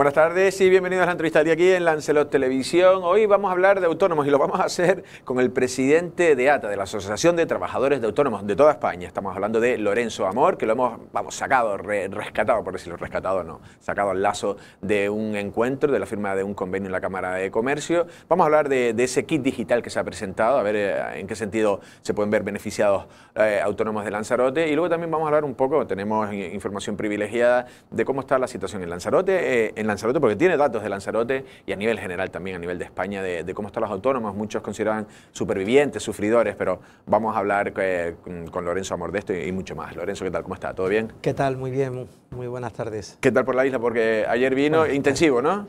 buenas tardes y bienvenidos a la entrevista de aquí en Lancelot Televisión. Hoy vamos a hablar de autónomos y lo vamos a hacer con el presidente de ATA, de la Asociación de Trabajadores de Autónomos de toda España. Estamos hablando de Lorenzo Amor, que lo hemos, vamos, sacado, rescatado, por decirlo, rescatado no, sacado al lazo de un encuentro, de la firma de un convenio en la Cámara de Comercio. Vamos a hablar de, ese kit digital que se ha presentado, a ver eh, en qué sentido se pueden ver beneficiados eh, autónomos de Lanzarote. Y luego también vamos a hablar un poco, tenemos información privilegiada de cómo está la situación en Lanzarote. Eh, Lanzarote, porque tiene datos de Lanzarote y a nivel general también, a nivel de España, de, cómo están los autónomos. Muchos consideran supervivientes, sufridores, pero vamos a hablar eh, con Lorenzo Amordesto y, mucho más. Lorenzo, ¿qué tal? ¿Cómo está? ¿Todo bien? ¿Qué tal? Muy bien, muy buenas tardes. ¿Qué tal por la isla? Porque ayer vino intensivo, ¿no?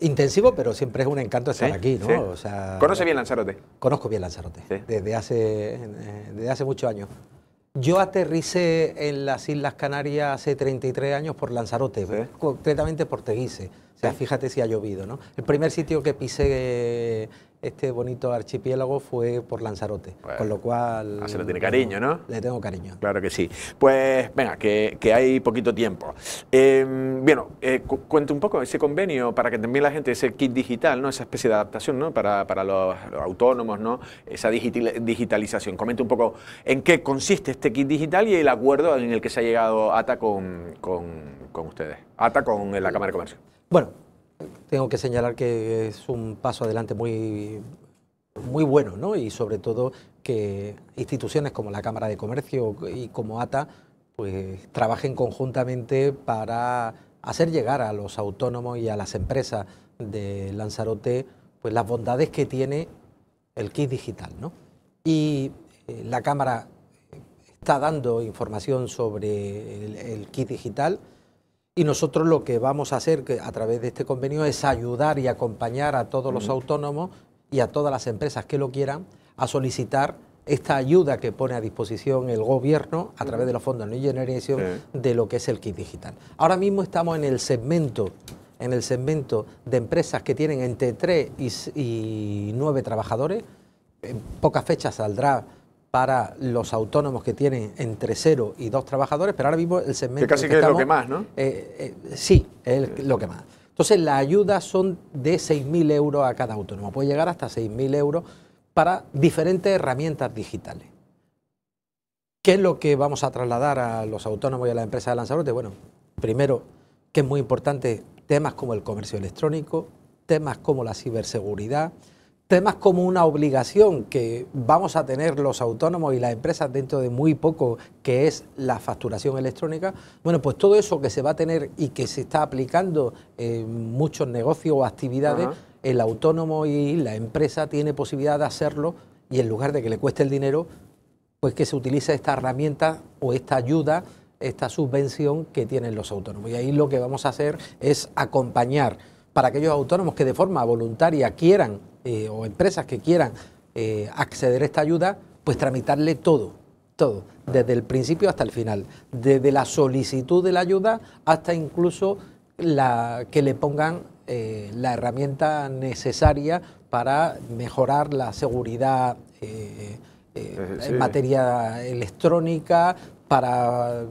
Intensivo, pero siempre es un encanto estar aquí, ¿no? ¿Conoce bien Lanzarote? Conozco bien Lanzarote, desde, hace, eh, desde hace muchos años. Yo aterricé en las Islas Canarias hace 33 años por Lanzarote, concretamente por Teguise. O sea, fíjate si ha llovido, ¿no? El primer sitio que pisé este bonito archipiélago fue por Lanzarote. con lo cual. Ah, se lo tiene cariño, ¿no? Le tengo cariño. Claro que sí. Pues venga, que, hay poquito tiempo. Em, eh, bueno, cuente un poco ese convenio para que también la gente, ese kit digital, ¿no? Esa especie de adaptación, ¿no? Para, los, autónomos, ¿no? Esa digitalización. Comente un poco en qué consiste este kit digital y el acuerdo en el que se ha llegado ATA con, con ustedes. ATA con la Cámara de Comercio. Bueno, tengo que señalar que es un paso adelante muy, bueno, ¿no? Y sobre todo que instituciones como la Cámara de Comercio y como ATA pues trabajen conjuntamente para hacer llegar a los autónomos y a las empresas de Lanzarote pues las bondades que tiene el kit digital, ¿no? Y eh, la Cámara está dando información sobre el kit digital y nosotros lo que vamos a hacer a través de este convenio es ayudar y acompañar a todos los autónomos y a todas las empresas que lo quieran a solicitar esta ayuda que pone a disposición el gobierno a través de los fondos de New Generation de lo que es el kit digital. Ahora mismo estamos en el segmento en el segmento de empresas que tienen entre 3 y 9 trabajadores. En pocas fechas saldrá para los autónomos que tienen entre cero y dos trabajadores, pero ahora mismo el segmento... Que casi que, es lo que más, ¿no? Eh, eh, sí, es lo que más. Entonces, las ayudas son de 6.000 euros a cada autónomo, puede llegar hasta 6.000 euros para diferentes herramientas digitales. ¿Qué es lo que vamos a trasladar a los autónomos y a las empresas de Lanzarote? Bueno, primero, que es muy importante, temas como el comercio electrónico, temas como la ciberseguridad, temas como una obligación que vamos a tener los autónomos y las empresas dentro de muy poco, que es la facturación electrónica, bueno, pues todo eso que se va a tener y que se está aplicando en muchos negocios o actividades, el autónomo y la empresa tiene posibilidad de hacerlo y en lugar de que le cueste el dinero, pues que se utilice esta herramienta o esta ayuda esta subvención que tienen los autónomos. Y ahí lo que vamos a hacer es acompañar para aquellos autónomos que de forma voluntaria quieran eh, o empresas que quieran eh, acceder a esta ayuda, pues tramitarle todo, todo, desde el principio hasta el final, desde la solicitud de la ayuda hasta incluso la, que le pongan eh, la herramienta necesaria para mejorar la seguridad en materia electrónica, para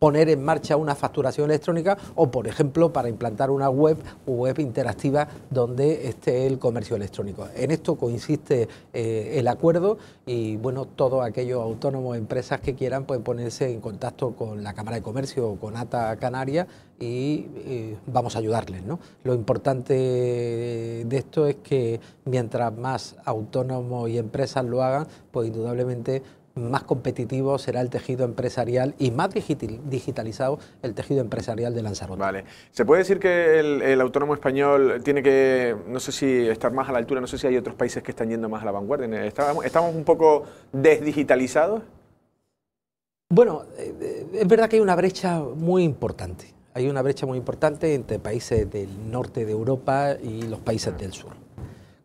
poner en marcha una facturación electrónica o, por ejemplo, para implantar una web o web interactiva donde esté el comercio electrónico. En esto coincide eh, el acuerdo y, bueno, todos aquellos autónomos, empresas que quieran pueden ponerse en contacto con la Cámara de Comercio o con ATA Canaria y eh, vamos a ayudarles. Lo importante de esto es que mientras más autónomos y empresas lo hagan, pues indudablemente más competitivo será el tejido empresarial y más digitalizado el tejido empresarial de Lanzarote. Vale. ¿Se puede decir que el, autónomo español tiene que, no sé si estar más a la altura, no sé si hay otros países que están yendo más a la vanguardia? estamos un poco desdigitalizados? Bueno, eh, eh, es verdad que hay una brecha muy importante. Hay una brecha muy importante entre países del norte de Europa y los países del sur.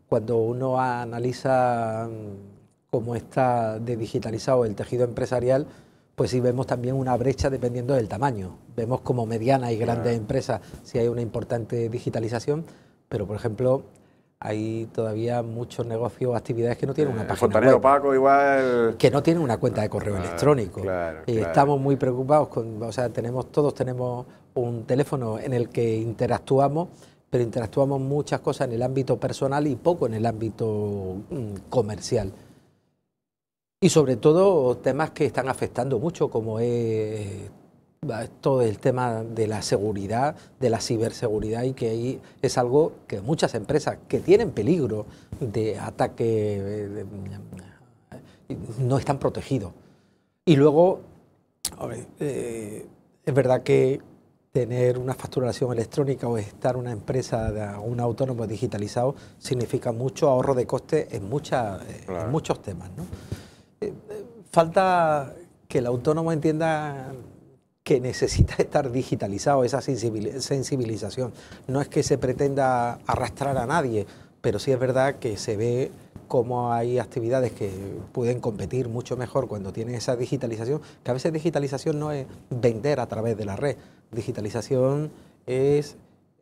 Cuando uno analiza como está digitalizado el tejido empresarial, pues sí vemos también una brecha dependiendo del tamaño. Vemos como medianas y grandes empresas si hay una importante digitalización, pero por ejemplo hay todavía muchos negocios o actividades que no tienen una eh, página web. Que no tienen una cuenta de correo ah, electrónico. y estamos muy preocupados con, o sea, tenemos, todos tenemos un teléfono en el que interactuamos, pero interactuamos muchas cosas en el ámbito personal y poco en el ámbito mm, comercial y sobre todo temas que están afectando mucho, como es todo el tema de la seguridad, de la ciberseguridad, y que ahí es algo que muchas empresas que tienen peligro de ataque eh, no están protegidos. Y luego, eh, es verdad que tener una facturación electrónica o estar una empresa, un autónomo digitalizado, significa mucho ahorro de costes en, en muchos temas. ¿no? falta que el autónomo entienda que necesita estar digitalizado, esa sensibilización. No es que se pretenda arrastrar a nadie, pero sí es verdad que se ve cómo hay actividades que pueden competir mucho mejor cuando tienen esa digitalización, que a veces digitalización no es vender a través de la red, digitalización es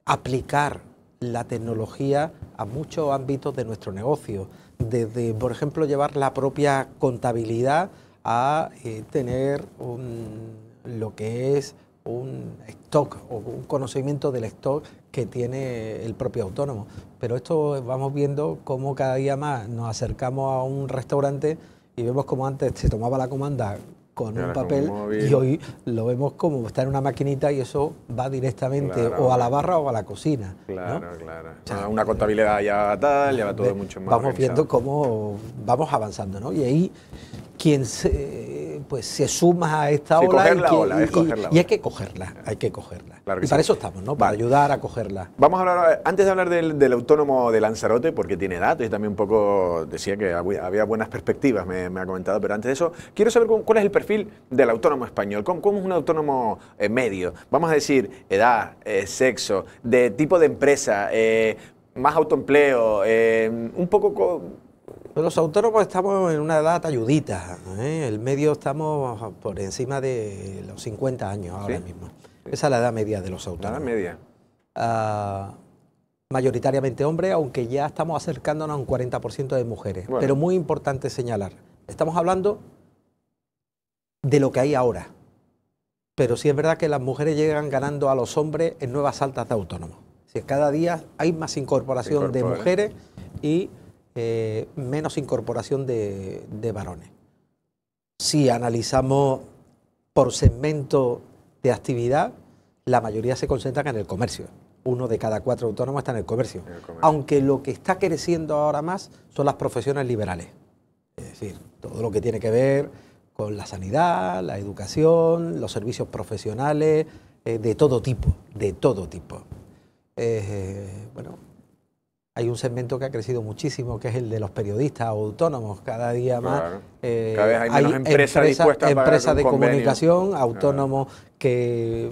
aplicar la tecnología a muchos ámbitos de nuestro negocio, desde, por ejemplo, llevar la propia contabilidad a eh, tener un, lo que es un stock o un conocimiento del stock que tiene el propio autónomo. Pero esto vamos viendo cómo cada día más nos acercamos a un restaurante y vemos como antes se tomaba la comanda con un papel y hoy lo vemos como está en una maquinita y eso va directamente o a la barra o a la cocina. Claro, claro. O sea, ah, una contabilidad ya tal, ya va todo mucho más. Vamos viendo cómo vamos avanzando, ¿no? Y ahí quien se pues se suma a esta ola. y es hay que cogerla, hay que cogerla. y para eso estamos, ¿no? Para ayudar a cogerla. Vamos a hablar, antes de hablar del, autónomo de Lanzarote, porque tiene datos y también un poco decía que había buenas perspectivas, me, ha comentado, pero antes de eso, quiero saber cuál es el perfil del autónomo español, cómo, es un autónomo eh, medio. Vamos a decir, edad, eh, sexo, de tipo de empresa, eh, más autoempleo, un poco los autónomos estamos en una edad ayudita, ¿eh? el medio estamos por encima de los 50 años ahora mismo. Esa es la edad media de los autónomos. La edad media. Ah, mayoritariamente hombres, aunque ya estamos acercándonos a un 40% de mujeres. Pero muy importante señalar, estamos hablando de lo que hay ahora. Pero sí es verdad que las mujeres llegan ganando a los hombres en nuevas altas de autónomos. cada día hay más incorporación de ¿eh? mujeres y eh, menos incorporación de, varones. Si analizamos por segmento de actividad, la mayoría se concentra en el comercio. Uno de cada cuatro autónomos está en el comercio. Aunque lo que está creciendo ahora más son las profesiones liberales. Es decir, todo lo que tiene que ver con la sanidad, la educación, los servicios profesionales, eh, de todo tipo, de todo tipo. Eh, bueno, hay un segmento que ha crecido muchísimo, que es el de los periodistas autónomos. Cada día más eh, hay, empresas, de comunicación, autónomos que,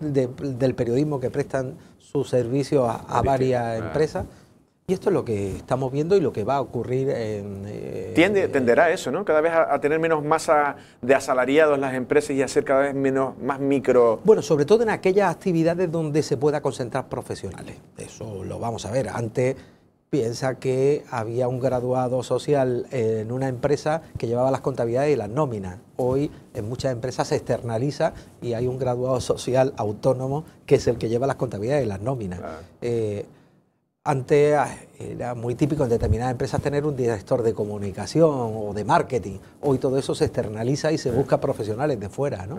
del periodismo que prestan su servicio a, varias empresas. Y esto es lo que estamos viendo y lo que va a ocurrir. En, eh, Tiende, tenderá eso, ¿no? Cada vez a, tener menos masa de asalariados las empresas y a cada vez menos, más micro. Bueno, sobre todo en aquellas actividades donde se pueda concentrar profesionales. Eso lo vamos a ver. Antes piensa que había un graduado social en una empresa que llevaba las contabilidades y las nóminas. Hoy en muchas empresas se externaliza y hay un graduado social autónomo que es el que lleva las contabilidades y las nóminas. Claro. Eh, antes ah, era muy típico en determinadas empresas tener un director de comunicación o de marketing. Hoy todo eso se externaliza y se busca profesionales de fuera, ¿no?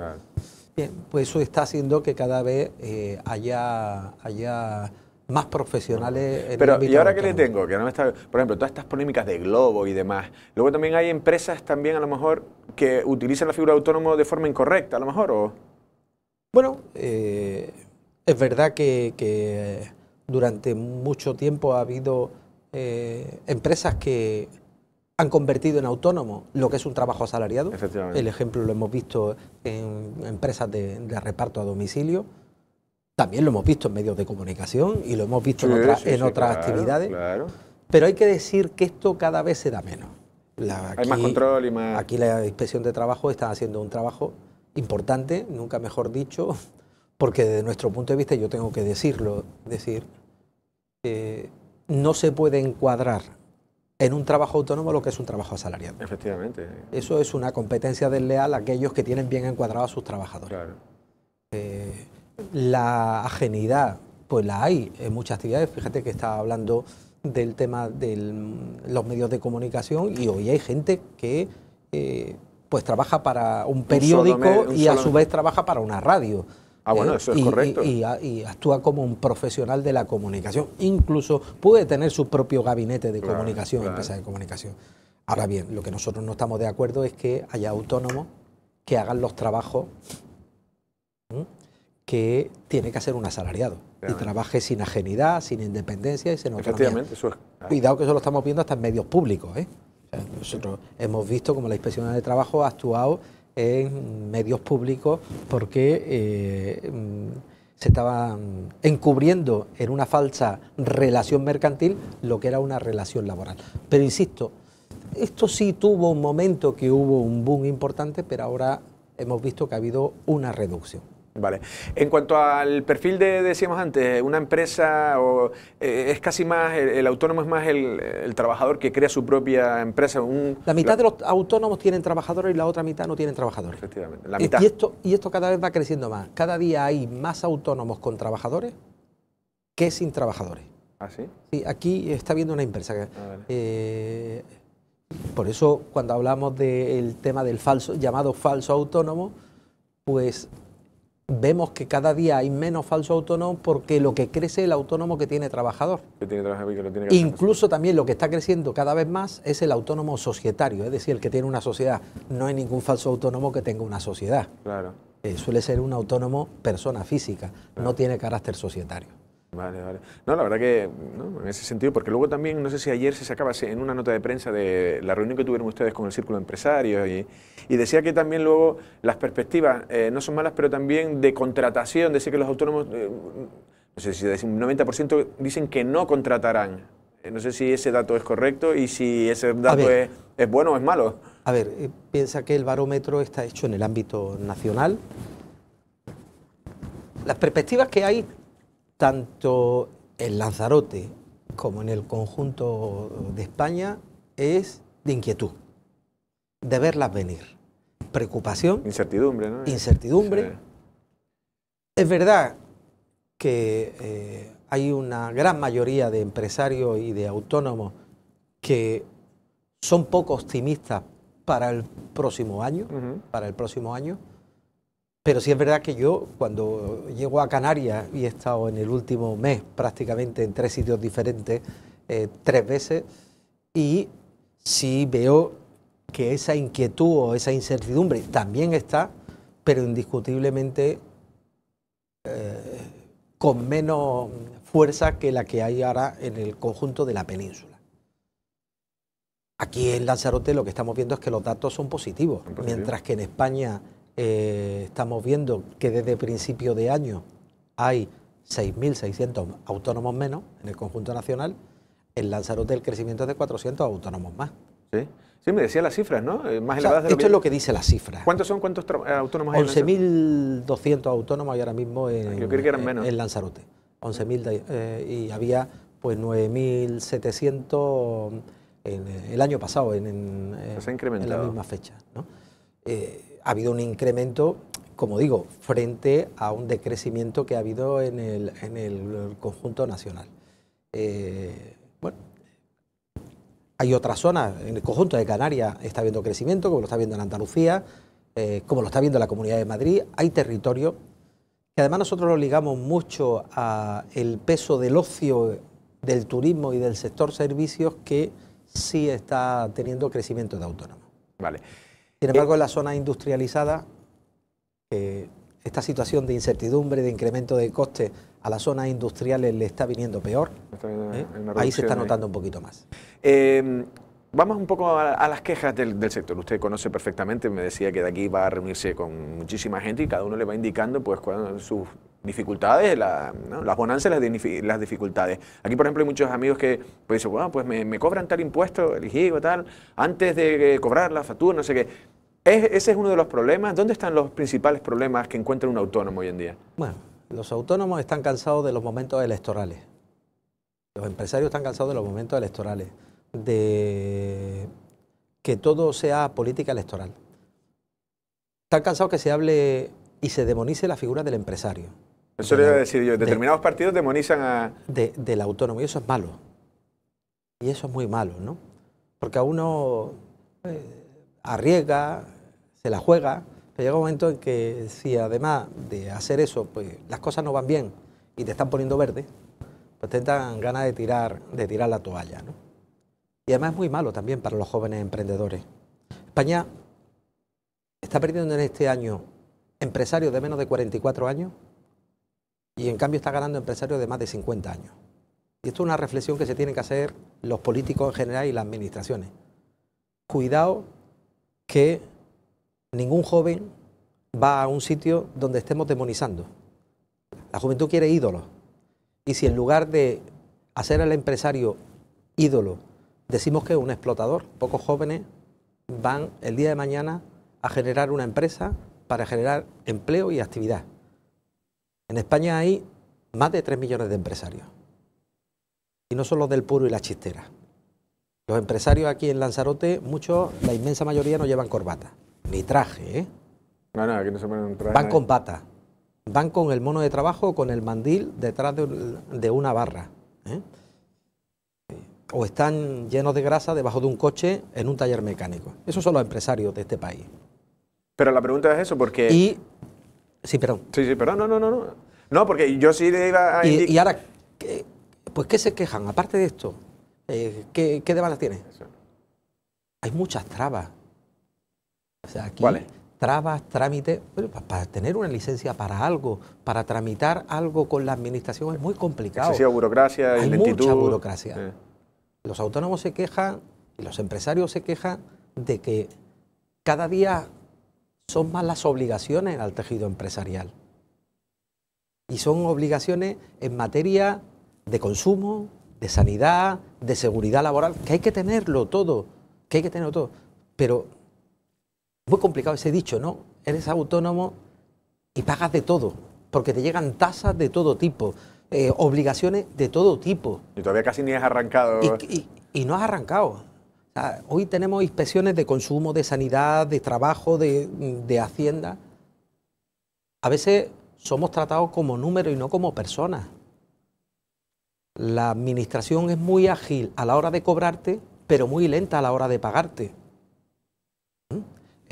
Bien, pues eso está haciendo que cada vez eh, haya, haya más profesionales. Pero, ¿y ahora qué le tengo? Que no está, por ejemplo, todas estas polémicas de Globo y demás. Luego también hay empresas también, a lo mejor, que utilizan la figura de autónomo de forma incorrecta, a lo mejor, ¿o? Bueno, eh, es verdad que durante mucho tiempo ha habido eh, empresas que han convertido en autónomo lo que es un trabajo asalariado. El ejemplo lo hemos visto en empresas de, reparto a domicilio. También lo hemos visto en medios de comunicación y lo hemos visto en, otras actividades. Pero hay que decir que esto cada vez se da menos. hay más control y más... Aquí la inspección de trabajo está haciendo un trabajo importante, nunca mejor dicho, porque desde nuestro punto de vista, yo tengo que decirlo, decir, eh, no se puede encuadrar en un trabajo autónomo lo que es un trabajo asalariado. Efectivamente. Eso es una competencia desleal a aquellos que tienen bien encuadrados a sus trabajadores. Claro. Eh, la ajenidad, pues la hay en muchas actividades. Fíjate que estaba hablando del tema de los medios de comunicación y hoy hay gente que eh, pues trabaja para un periódico y a su vez trabaja para una radio. Ah, bueno, eh, eso es correcto. Ah, y, actúa como un profesional de la comunicación. Incluso puede tener su propio gabinete de comunicación, empresa de comunicación. Ahora bien, lo que nosotros no estamos de acuerdo es que haya autónomos que hagan los trabajos que tiene que hacer un asalariado y trabaje sin ajenidad, sin independencia y sin autonomía. Efectivamente, eso es. Cuidado que eso lo estamos viendo hasta en medios públicos. ¿eh? nosotros hemos visto como la inspección de trabajo ha actuado en medios públicos porque eh, mm, se estaban mm, encubriendo en una falsa relación mercantil lo que era una relación laboral. Pero insisto, esto sí tuvo un momento que hubo un boom importante, pero ahora hemos visto que ha habido una reducción. Vale. En cuanto al perfil de, decíamos antes, eh, una empresa eh, es casi más, el, autónomo es más el, trabajador que crea su propia empresa. la mitad de los autónomos tienen trabajadores y la otra mitad no tienen trabajadores. Efectivamente, la Y esto, y esto cada vez va creciendo más. Cada día hay más autónomos con trabajadores que sin trabajadores. ¿Ah, sí? sí aquí está viendo una empresa. Que, ah, eh, por eso cuando hablamos del tema del falso, llamado falso autónomo, pues vemos que cada día hay menos falso autónomo porque lo que crece es el autónomo que tiene trabajador. Incluso también lo que está creciendo cada vez más es el autónomo societario, es decir, el que tiene una sociedad. No hay ningún falso autónomo que tenga una sociedad. Claro. Eh, suele ser un autónomo persona física, no tiene carácter societario. Vale, vale. No, la verdad que en ese sentido, porque luego también, no sé si ayer se sacaba en una nota de prensa de la reunión que tuvieron ustedes con el Círculo de Empresarios y, decía que también luego las perspectivas eh, no son malas, pero también de contratación, decía que los autónomos, eh, no sé si un 90% dicen que no contratarán. Eh, no sé si ese dato es correcto y si ese dato es, bueno o es malo. A ver, piensa que el barómetro está hecho en el ámbito nacional. Las perspectivas que hay tanto en Lanzarote como en el conjunto de España es de inquietud, de verlas venir. Preocupación. Incertidumbre, ¿no? Incertidumbre. Es verdad que eh, hay una gran mayoría de empresarios y de autónomos que son poco optimistas para el próximo año, para el próximo año. Pero sí es verdad que yo cuando llego a Canarias y he estado en el último mes prácticamente en tres sitios diferentes, eh, tres veces, y sí veo que esa inquietud o esa incertidumbre también está, pero indiscutiblemente eh, con menos fuerza que la que hay ahora en el conjunto de la península. Aquí en Lanzarote lo que estamos viendo es que los datos son positivos, mientras que en España eh, estamos viendo que desde principio de año hay 6.600 autónomos menos en el conjunto nacional. En Lanzarote el crecimiento es de 400 autónomos más. Sí, sí me decía las cifras, ¿no? Eh, más elevadas de lo Esto es lo que dice las cifras. ¿Cuántos son cuántos eh, autónomos hay 11.200 autónomos hay ahora mismo ah, en, Lanzarote. 11.000 y había pues 9.700 el año pasado en, la misma fecha ha habido un incremento, como digo, frente a un decrecimiento que ha habido en el, en el conjunto nacional. Eh, bueno, hay otras zonas, en el conjunto de Canarias está habiendo crecimiento, como lo está viendo en Andalucía, eh, como lo está viendo la Comunidad de Madrid, hay territorio... que además nosotros lo ligamos mucho a... ...el peso del ocio, del turismo y del sector servicios que sí está teniendo crecimiento de autónomo. Vale. Sin eh, embargo, en la zona industrializada, esta situación de incertidumbre, de incremento de coste a las zonas industriales le está viniendo peor. ¿eh? Ahí se está ¿eh? notando un poquito más. Em, vamos un poco a, las quejas del, sector. Usted conoce perfectamente, me decía que de aquí va a reunirse con muchísima gente y cada uno le va indicando pues sus dificultades, las bonanzas, las, las dificultades. Aquí, por ejemplo, hay muchos amigos que pues, dicen, bueno, pues me, cobran tal impuesto, el tal, antes de cobrar la factura, no sé qué ese es uno de los problemas. ¿Dónde están los principales problemas que encuentra un autónomo hoy en día? Bueno, los autónomos están cansados de los momentos electorales. Los empresarios están cansados de los momentos electorales. De que todo sea política electoral. Están cansados que se hable y se demonice la figura del empresario. Eso le iba a decir yo. Determinados partidos demonizan a... del autónomo. Y eso es malo. Y eso es muy malo, ¿no? Porque a uno eh, arriesga, se la juega, pero llega un momento en que si además de hacer eso, pues las cosas no van bien y te están poniendo verde, pues te dan ganas de tirar, de tirar la toalla. Y además es muy malo también para los jóvenes emprendedores. España está perdiendo en este año empresarios de menos de 44 años y en cambio está ganando empresarios de más de 50 años. Y esto es una reflexión que se tienen que hacer los políticos en general y las administraciones. Cuidado que ningún joven va a un sitio donde estemos demonizando. La juventud quiere ídolos. Y si en lugar de hacer al empresario ídolo, decimos que es un explotador, pocos jóvenes van el día de mañana a generar una empresa para generar empleo y actividad. En España hay más de 3 millones de empresarios. Y no son los del puro y la chistera. Los empresarios aquí en Lanzarote, muchos, la inmensa mayoría no llevan corbata. Ni traje, ¿eh? No, no, aquí no se ponen Van con bata. Van con el mono de trabajo con el mandil detrás de, una barra. ¿eh? O están llenos de grasa debajo de un coche en un taller mecánico. Esos son los empresarios de este país. Pero la pregunta es eso, porque... Y... Sí, perdón. Sí, sí, perdón, no, no, no. No, porque yo sí le iba a... Y, ahora, pues ¿qué se quejan? Aparte de esto, eh, ¿qué, ¿qué tienes tiene? Hay muchas trabas. O sea, aquí trabas, trámites, bueno, para tener una licencia para algo, para tramitar algo con la administración es muy complicado. Excesiva burocracia, mucha burocracia. Los autónomos se quejan, y los empresarios se quejan de que cada día son más las obligaciones al tejido empresarial. Y son obligaciones en materia de consumo, de sanidad, de seguridad laboral, que hay que tenerlo todo, que hay que tenerlo todo. Pero muy complicado ese dicho, ¿no? Eres autónomo y pagas de todo, porque te llegan tasas de todo tipo, eh, obligaciones de todo tipo. Y todavía casi ni has arrancado. Y, no has arrancado. hoy tenemos inspecciones de consumo, de sanidad, de trabajo, de, hacienda. A veces somos tratados como número y no como personas. La administración es muy ágil a la hora de cobrarte, pero muy lenta a la hora de pagarte. ¿Mm?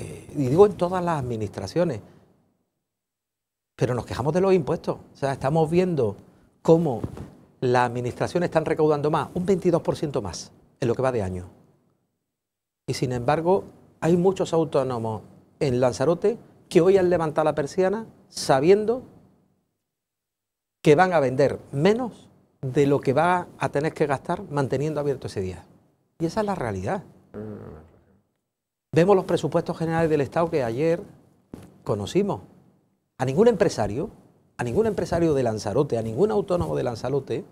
Eh, y digo en todas las administraciones, pero nos quejamos de los impuestos. O sea, estamos viendo cómo las administraciones están recaudando más, un 22% más en lo que va de año. Y sin embargo, hay muchos autónomos en Lanzarote que hoy han levantado la persiana sabiendo que van a vender menos de lo que va a tener que gastar manteniendo abierto ese día. Y esa es la realidad. Vemos los presupuestos generales del Estado que ayer conocimos. A ningún empresario, a ningún empresario de Lanzarote, a ningún autónomo de Lanzarote,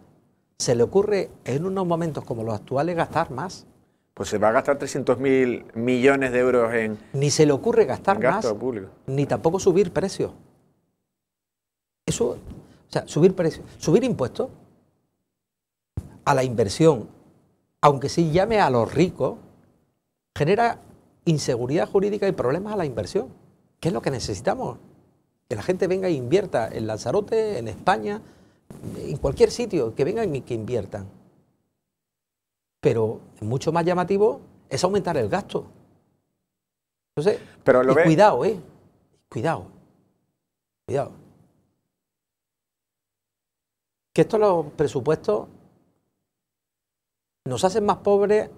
se le ocurre en unos momentos como los actuales gastar más. Pues se va a gastar 300.000 millones de euros en... Ni se le ocurre gastar más, ni tampoco subir precios. Eso, o sea, subir precios, subir impuestos a la inversión, aunque sí llame a los ricos, genera inseguridad jurídica y problemas a la inversión. ¿Qué es lo que necesitamos? Que la gente venga e invierta en Lanzarote, en España, en cualquier sitio, que vengan y que inviertan. Pero mucho más llamativo es aumentar el gasto. Entonces, Pero lo cuidado, ¿eh? Cuidado. Cuidado. Que estos los presupuestos nos hacen más pobres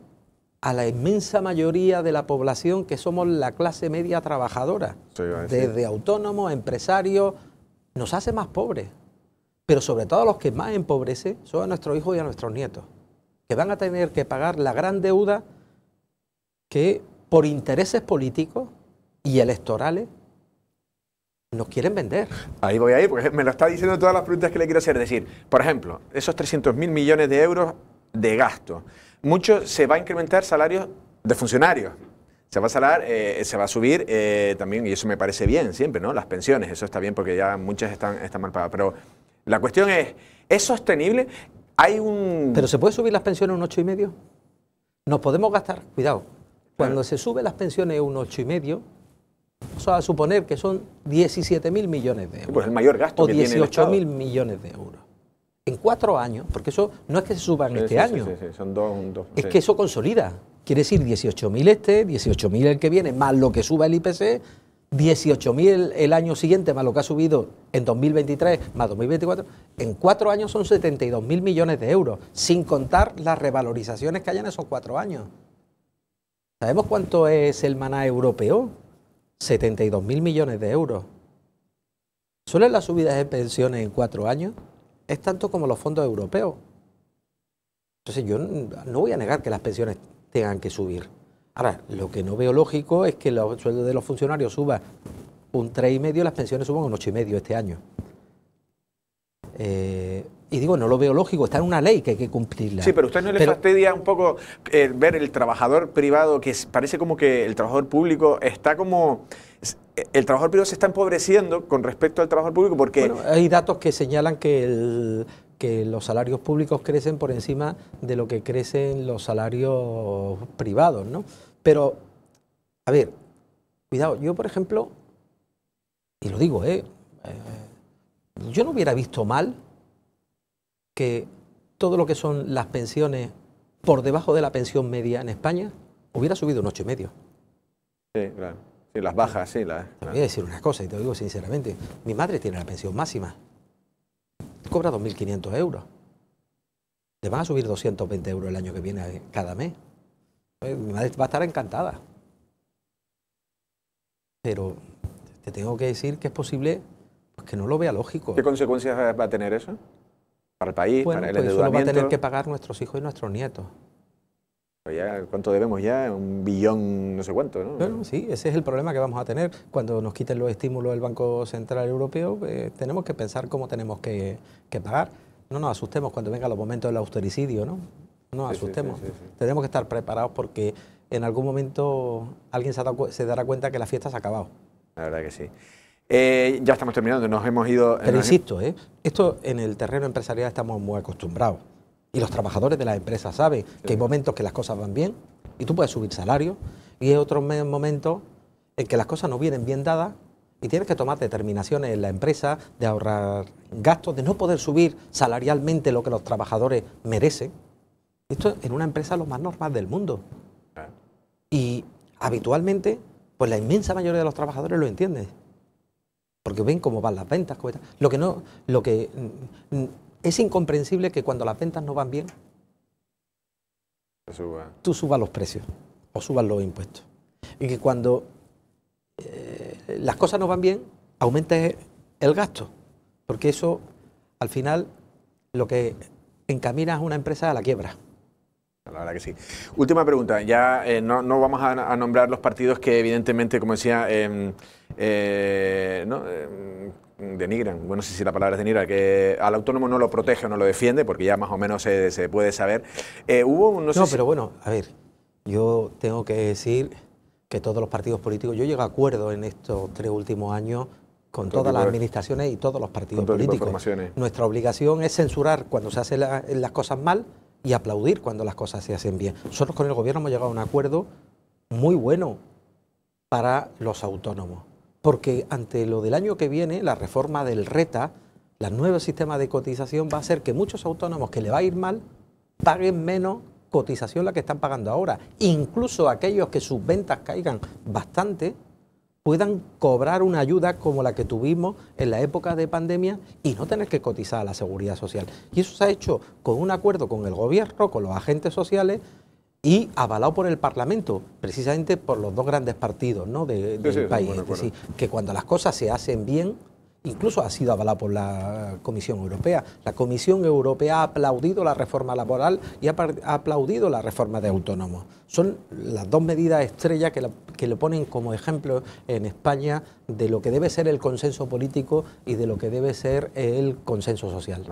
a la inmensa mayoría de la población que somos la clase media trabajadora, desde autónomos, empresarios, nos hace más pobres. Pero sobre todo a los que más empobrecen son a nuestros hijos y a nuestros nietos, que van a tener que pagar la gran deuda que por intereses políticos y electorales nos quieren vender. Ahí voy ir, porque me lo está diciendo todas las preguntas que le quiero hacer. Es decir, por ejemplo, esos 300.000 millones de euros de gasto mucho se va a incrementar salarios de funcionarios. Se va a, salar, eh, se va a subir eh, también, y eso me parece bien siempre, ¿no? Las pensiones, eso está bien porque ya muchas están, mal pagadas. Pero la cuestión es, ¿es sostenible? Hay un... ¿Pero se puede subir las pensiones un y medio. Nos podemos gastar, cuidado. Cuando se suben las pensiones un y 8,5, vamos a suponer que son mil millones de euros. pues el mayor gasto. O 18.000 millones de euros en cuatro años, porque eso no es que se suban en este año, es que eso consolida. Quiere decir 18.000 este, 18.000 el que viene, más lo que suba el IPC, 18.000 el año siguiente, más lo que ha subido en 2023, más 2024. En cuatro años son 72.000 millones de euros, sin contar las revalorizaciones que hay en esos cuatro años. ¿Sabemos cuánto es el maná europeo? 72.000 millones de euros. ...¿suelen las subidas de pensiones en cuatro años? es tanto como los fondos europeos. Entonces yo no voy a negar que las pensiones tengan que subir. Ahora, lo que no veo lógico es que los sueldos de los funcionarios suban un 3,5 y las pensiones suban un 8,5 este año. Eh, y digo, no lo veo lógico, está en una ley que hay que cumplirla. Sí, pero usted no le fastidia un poco eh, ver el trabajador privado, que parece como que el trabajador público está como... Eh, el trabajador privado se está empobreciendo con respecto al trabajador público porque... hay datos que señalan que, que los salarios públicos crecen por encima de lo que crecen los salarios privados, ¿no? Pero, a ver, cuidado, yo por ejemplo, y lo digo, ¿eh? eh yo no hubiera visto mal que todo lo que son las pensiones por debajo de la pensión media en España hubiera subido un 8,5. Sí, claro. Sí, las bajas, sí. Las, voy a decir una cosa y te digo sinceramente. Mi madre tiene la pensión máxima. Cobra 2.500 euros. Le van a subir 220 euros el año que viene eh, cada mes. Pues, mi madre va a estar encantada. Pero te tengo que decir que es posible pues que no lo vea lógico. ¿Qué consecuencias va a tener eso? Para el país, para el pues Eso lo va a tener que pagar nuestros hijos y nuestros nietos. Pues ya, ¿Cuánto debemos ya? Un billón, no sé cuánto, ¿no? Bueno, sí, ese es el problema que vamos a tener. Cuando nos quiten los estímulos del Banco Central Europeo, eh, tenemos que pensar cómo tenemos que, que, pagar. No nos asustemos cuando venga los momentos del austericidio, ¿no? No nos asustemos. tenemos que estar preparados porque en algún momento alguien se, se dará cuenta que la fiesta se ha acabado. La verdad que sí. Eh, ya estamos terminando, nos hemos ido... Pero insisto, ¿eh? esto en el terreno empresarial estamos muy acostumbrados. Y los trabajadores de las empresas saben que hay momentos que las cosas van bien y tú puedes subir salario y hay otros momentos en que las cosas no vienen bien dadas y tienes que tomar determinaciones en la empresa de ahorrar gastos, de no poder subir salarialmente lo que los trabajadores merecen. Esto en una empresa lo más normal del mundo. Y habitualmente, pues la inmensa mayoría de los trabajadores lo entienden porque ven cómo van las ventas. Lo que no, lo que mm, mm, es incomprensible que cuando las ventas no van bien, tú subas los precios o subas los impuestos. Y que cuando eh, las cosas no van bien, aumentes el gasto. Porque eso, al final, lo que encamina a una empresa a la quiebra. La verdad que sí. Última pregunta. Ya eh, no, vamos a, nombrar los partidos que evidentemente, como decía, em, eh, em, denigran, bueno, no sé si la palabra es denigrar, que al autónomo no lo protege o no lo defiende, porque ya más o menos se, puede saber. Eh, hubo, no, pero bueno, a ver, yo tengo que decir que todos los partidos políticos, yo llego a acuerdo en estos tres últimos años con todas las administraciones y todos los partidos políticos. Nuestra obligación es censurar cuando se hacen las cosas mal y aplaudir cuando las cosas se hacen bien. Nosotros con el gobierno hemos llegado a un acuerdo muy bueno para los autónomos, porque ante lo del año que viene, la reforma del RETA, el nuevo sistema de cotización va a hacer que muchos autónomos que le va a ir mal paguen menos cotización la que están pagando ahora. Incluso aquellos que sus ventas caigan bastante, puedan cobrar una ayuda como la que tuvimos en la época de pandemia y no tener que cotizar a la seguridad social. Y eso se ha hecho con un acuerdo con el gobierno, con los agentes sociales y avalado por el Parlamento, precisamente por los dos grandes partidos de, del país. Es decir, que cuando las cosas se hacen bien, incluso ha sido avalado por la Comisión Europea. La Comisión Europea ha aplaudido la reforma laboral y ha aplaudido la reforma de autónomos. Son las dos medidas estrellas que, la, que lo ponen como ejemplo en España de lo que debe ser el consenso político y de lo que debe ser el consenso social.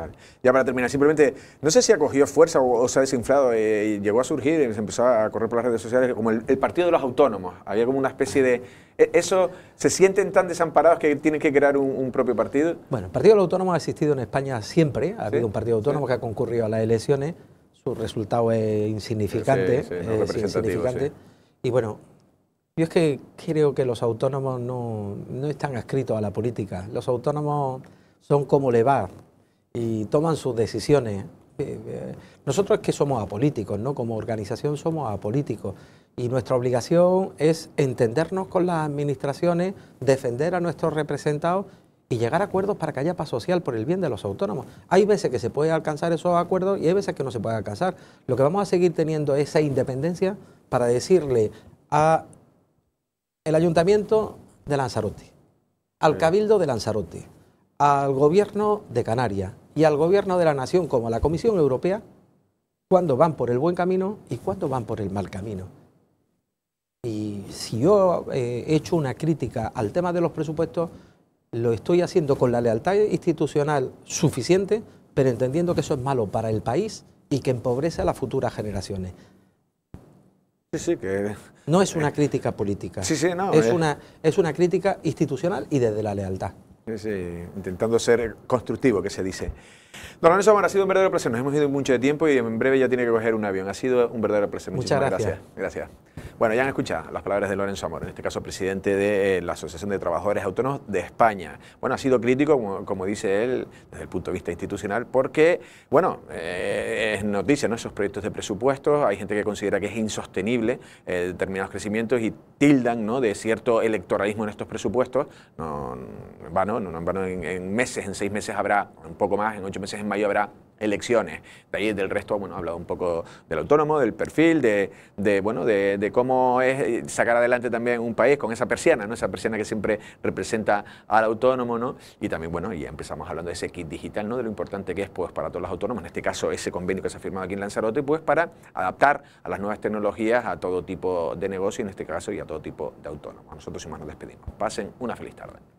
Ya para terminar, simplemente, no sé si ha cogido fuerza o, se ha desinflado, eh, llegó a surgir, y se empezó a correr por las redes sociales como el, Partido de los Autónomos. Había como una especie de... ¿e, ¿Eso se sienten tan desamparados que tienen que crear un, propio partido? Bueno, el Partido de los Autónomos ha existido en España siempre. Ha habido un partido autónomo que ha concurrido a las elecciones su resultado es insignificante. insignificante. Y bueno, yo es que creo que los autónomos no, no están adscritos a la política. Los autónomos son como le va y toman sus decisiones. Eh, eh, nosotros es que somos apolíticos, ¿no? Como organización somos apolíticos. Y nuestra obligación es entendernos con las administraciones, defender a nuestros representados y llegar a acuerdos para que haya paz social por el bien de los autónomos. Hay veces que se puede alcanzar esos acuerdos y hay veces que no se puede alcanzar. Lo que vamos a seguir teniendo es esa independencia para decirle a el ayuntamiento de Lanzarote, al cabildo de Lanzarote, al gobierno de Canarias y al gobierno de la nación como la Comisión Europea, cuándo van por el buen camino y cuándo van por el mal camino. Y si yo eh, he hecho una crítica al tema de los presupuestos, lo estoy haciendo con la lealtad institucional suficiente, pero entendiendo que eso es malo para el país y que empobrece a las futuras generaciones. Sí, sí, que... No es una eh, crítica política, sí, sí, no, es, eh. Una, es una crítica institucional y desde la lealtad. sí, intentando ser constructivo, que se dice. Don Lorenzo ha sido un verdadero placer. Nos hemos ido mucho de tiempo y en breve ya tiene que coger un avión. Ha sido un verdadero placer. Muchas gracias. gracias. Bueno, ya han escuchado las palabras de Lorenzo Amor, en este caso presidente de eh, la Asociación de Trabajadores Autónomos de España. Bueno, ha sido crítico, como, dice él, desde el punto de vista institucional, porque, bueno, eh, es noticia, ¿no? Esos proyectos de presupuestos, hay gente que considera que es insostenible eh, determinados crecimientos y tildan, ¿no?, de cierto electoralismo en estos presupuestos. No, en en meses, en seis meses habrá un poco más, en ocho meses en mayo habrá elecciones. De ahí del resto, bueno, ha hablado un poco del autónomo, del perfil, de, bueno, de, cómo es eh, sacar adelante también un país con esa persiana, ¿no? Esa persiana que siempre representa al autónomo, ¿no? Y también, bueno, ya empezamos hablando de ese kit digital, ¿no? De lo importante que es, pues, para todos los autónomos, en este caso, ese convenio que se ha firmado aquí en Lanzarote, pues, para adaptar a las nuevas tecnologías a todo tipo de negocio, en este caso, y a todo tipo de autónomos. Nosotros, y más, nos despedimos. Pasen una feliz tarde.